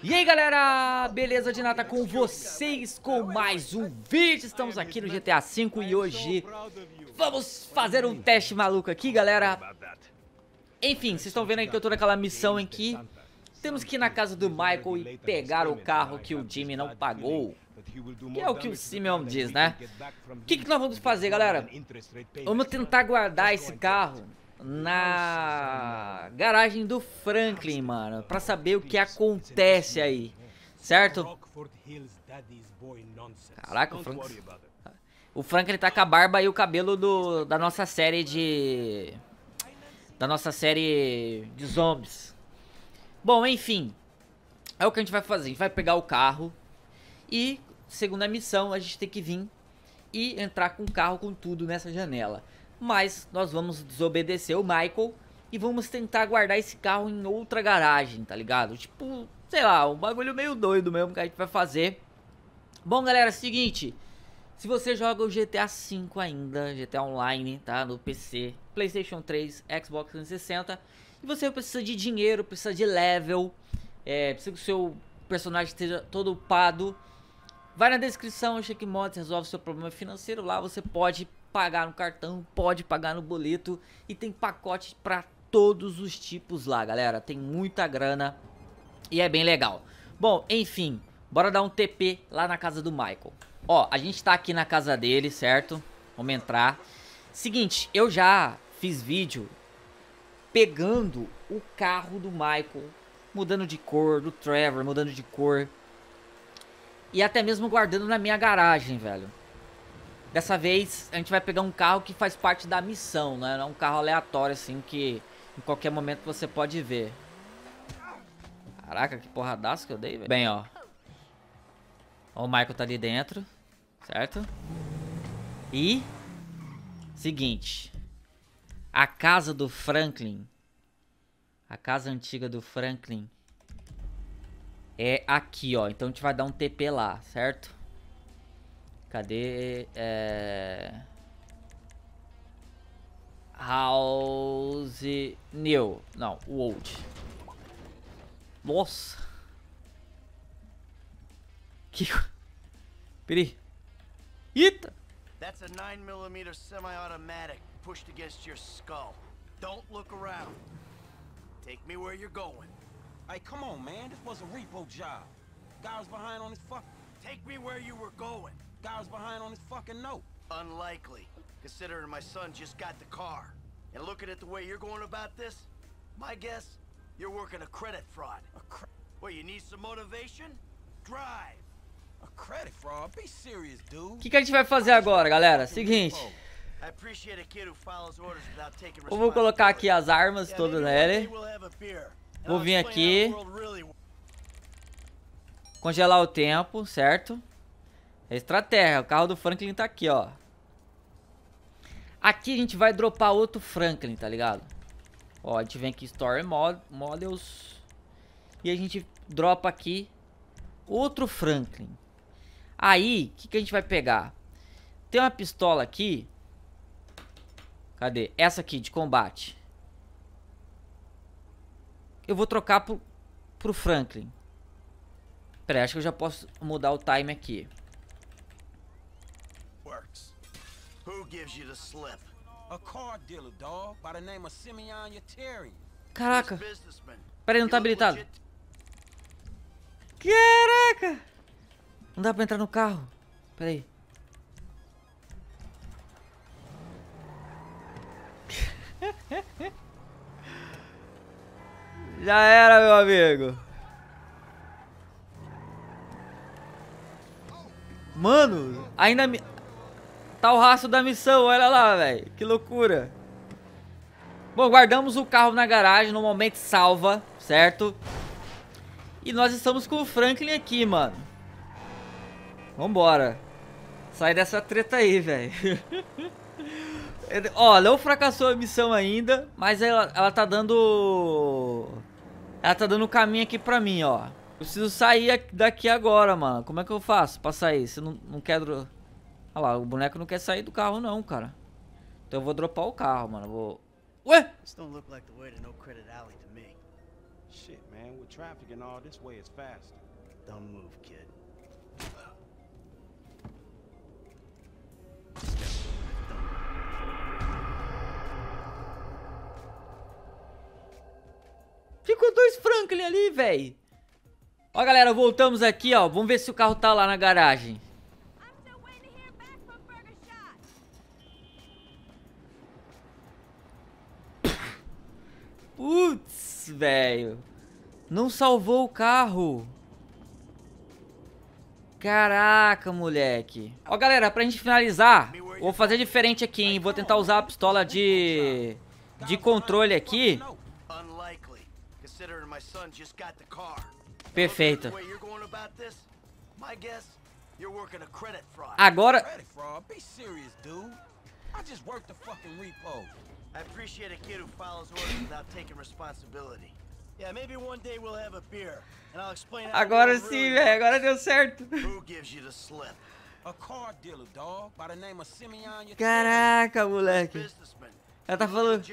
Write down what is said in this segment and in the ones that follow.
E aí galera, beleza de nada com vocês com mais um vídeo, estamos aqui no GTA V e hoje vamos fazer um teste maluco aqui galera Enfim, vocês estão vendo aí que eu tô naquela missão em que temos que ir na casa do Michael e pegar o carro que o Jimmy não pagou que é o que o Simeon diz, né? O que, que nós vamos fazer, galera? Vamos tentar guardar esse carro na garagem do Franklin, mano, para saber o que acontece aí, certo? Caraca, o Franklin... O tá com a barba e o cabelo do, da nossa série de... Da nossa série de zombies. Bom, enfim. É o que a gente vai fazer. A gente vai pegar o carro. E, segundo a missão, a gente tem que vir e entrar com o carro com tudo nessa janela. Mas nós vamos desobedecer o Michael e vamos tentar guardar esse carro em outra garagem, tá ligado? Tipo, sei lá, um bagulho meio doido mesmo que a gente vai fazer. Bom, galera, é o seguinte. Se você joga o GTA V ainda, GTA Online, tá? No PC, Playstation 3, Xbox 360. E você precisa de dinheiro, precisa de level. É, precisa que o seu personagem esteja todo upado. Vai na descrição, check mods, resolve seu problema financeiro. Lá você pode pagar no cartão, pode pagar no boleto e tem pacote para todos os tipos lá, galera. Tem muita grana e é bem legal. Bom, enfim, bora dar um TP lá na casa do Michael. Ó, a gente tá aqui na casa dele, certo? Vamos entrar. Seguinte, eu já fiz vídeo pegando o carro do Michael, mudando de cor, do Trevor, mudando de cor. E até mesmo guardando na minha garagem, velho. Dessa vez a gente vai pegar um carro que faz parte da missão, né? Não é um carro aleatório assim que em qualquer momento você pode ver. Caraca, que porradaço que eu dei, velho. Bem, ó. ó. O Michael tá ali dentro, certo? E... Seguinte. A casa do Franklin. A casa antiga do Franklin. É aqui, ó. Então a gente vai dar um TP lá, certo? Cadê? É... House New. Não, o Old. Nossa. Que... Peraí. Eita. That's a 9mm semi-automatic pushed against your skull. Don't look around. Take me where you're going. Hey, come on, man. This was a repo job. Guy was behind on his fuck. Take me where you were going. Guy was behind on his fucking note. Unlikely, considering my son just got the car. And looking at the way you're going about this, my guess, you're working a credit fraud. A cr well, you need some motivation? Drive. A credit fraud? Be serious, dude. O que, que a gente vai fazer agora, galera? Seguinte. Eu vou colocar aqui as armas todas nele. Vou vir aqui. Congelar o tempo, certo? É estratégia. O carro do Franklin tá aqui, ó. Aqui a gente vai dropar outro Franklin, tá ligado? Ó, a gente vem aqui Store Mod Models. E a gente dropa aqui outro Franklin. Aí, o que, que a gente vai pegar? Tem uma pistola aqui. Cadê? Essa aqui, de combate. Eu vou trocar pro, pro Franklin. Peraí, acho que eu já posso mudar o time aqui. gives you the slip? A car dealer, dog, by the name of Simeon Yatarian. Caraca. Peraí, não tá habilitado. Caraca! Não dá pra entrar no carro. Peraí. Já era, meu amigo. Mano, ainda me... Tá o rastro da missão, olha lá, velho. Que loucura. Bom, guardamos o carro na garagem, no momento salva, certo? E nós estamos com o Franklin aqui, mano. Vambora. Sai dessa treta aí, velho. Ó, não fracassou a missão ainda, mas ela, ela tá dando... Ela tá dando o caminho aqui pra mim, ó. preciso sair daqui agora, mano. Como é que eu faço pra sair? Se não, não quero... Olha lá, o boneco não quer sair do carro não, cara. Então eu vou dropar o carro, mano. Vou. Ué? no credit alley Shit, man, Dumb move, kid. Ficou dois Franklin ali, velho. Ó, galera, voltamos aqui, ó. Vamos ver se o carro tá lá na garagem. Putz, velho. Não salvou o carro. Caraca, moleque. Ó, galera, pra gente finalizar, vou fazer diferente aqui, hein. Vou tentar usar a pistola de... De controle aqui. Perfeito. Agora... I just worked the fucking repo. I appreciate a kid who follows orders without taking responsibility. Yeah, maybe one day we'll have a beer, and I'll explain. Agora sim, velho. Agora deu certo. Who gives you the slip? A car dealer, dog, by the name of Simeon. Caraca, moleque. Ela tá falando.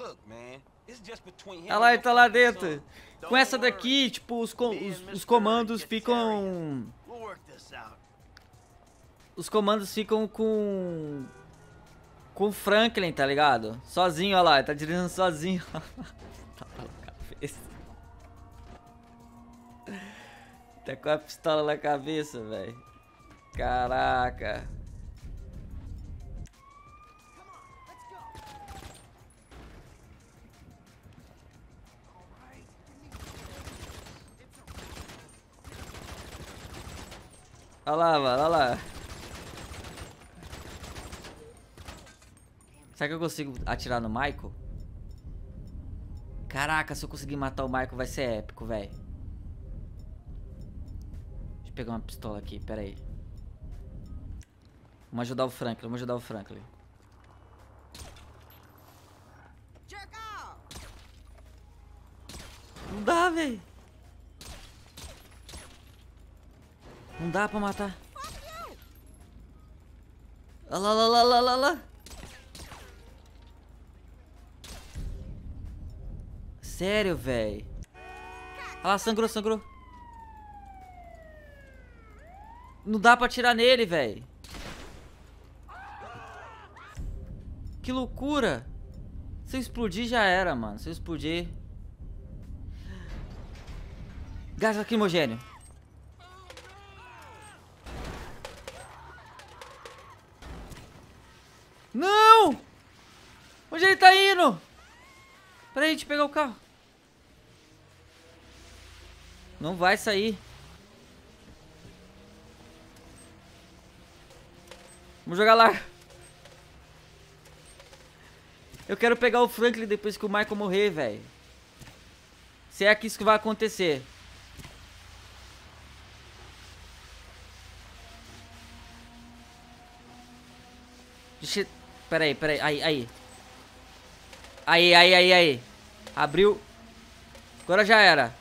Olha tá lá, ele tá lá dentro. Com essa daqui, tipo, os, com, os, os comandos ficam. Os comandos ficam com com o Franklin, tá ligado? Sozinho, olha lá, ele tá dirigindo sozinho. tá na cabeça. Tá com a pistola na cabeça, velho. Caraca. Olha lá, mano, olha lá. Será que eu consigo atirar no Michael? Caraca, se eu conseguir matar o Michael vai ser épico, velho. Deixa eu pegar uma pistola aqui, pera aí. Vamos ajudar o Franklin, vamos ajudar o Franklin. Não dá, velho. Não dá pra matar. Olha lá, lá, lá, lá, lá. Sério, velho. Olha lá, sangrou, sangrou. Não dá pra atirar nele, velho. Que loucura. Se eu explodir, já era, mano. Se eu explodir... Gás lacrimogênio. Não! Onde ele tá indo? Peraí, deixa eu pegar o carro. Não vai sair. Vamos jogar lá. Eu quero pegar o Franklin depois que o Michael morrer, velho. Se é que isso vai acontecer. Deixa... peraí, peraí. Aí, aí. Aí, aí, aí, aí. Abriu. Agora já era.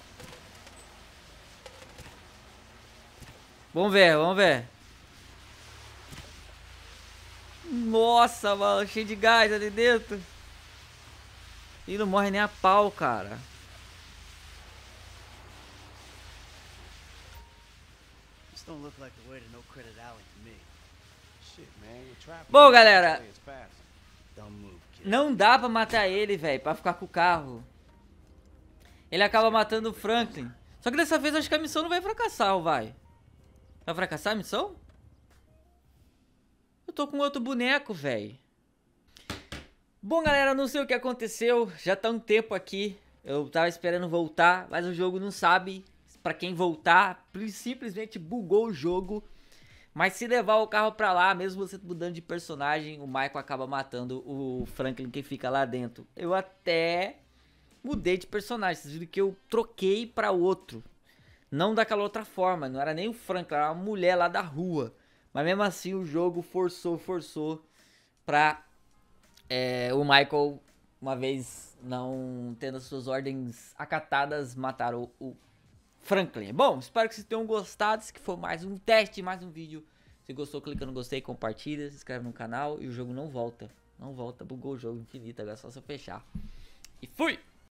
Vamos ver, vamos ver. Nossa, mano, cheio de gás ali dentro. E não morre nem a pau, cara. Bom, galera. Não dá pra matar ele, velho, pra ficar com o carro. Ele acaba matando o Franklin. Só que dessa vez acho que a missão não vai fracassar, vai. Vai fracassar a missão? Eu tô com outro boneco, velho. Bom, galera, não sei o que aconteceu. Já tá um tempo aqui. Eu tava esperando voltar, mas o jogo não sabe. Pra quem voltar, simplesmente bugou o jogo. Mas se levar o carro pra lá, mesmo você mudando de personagem, o Michael acaba matando o Franklin que fica lá dentro. Eu até mudei de personagem. Vocês viram que eu troquei pra outro. Não daquela outra forma, não era nem o Franklin, era uma mulher lá da rua. Mas mesmo assim o jogo forçou, forçou pra é, o Michael, uma vez não tendo as suas ordens acatadas, matar o, o Franklin. Bom, espero que vocês tenham gostado. Esse que foi mais um teste, mais um vídeo. Se gostou, clica no gostei, compartilha, se inscreve no canal e o jogo não volta. Não volta, bugou o jogo infinito, agora é só você fechar. E fui!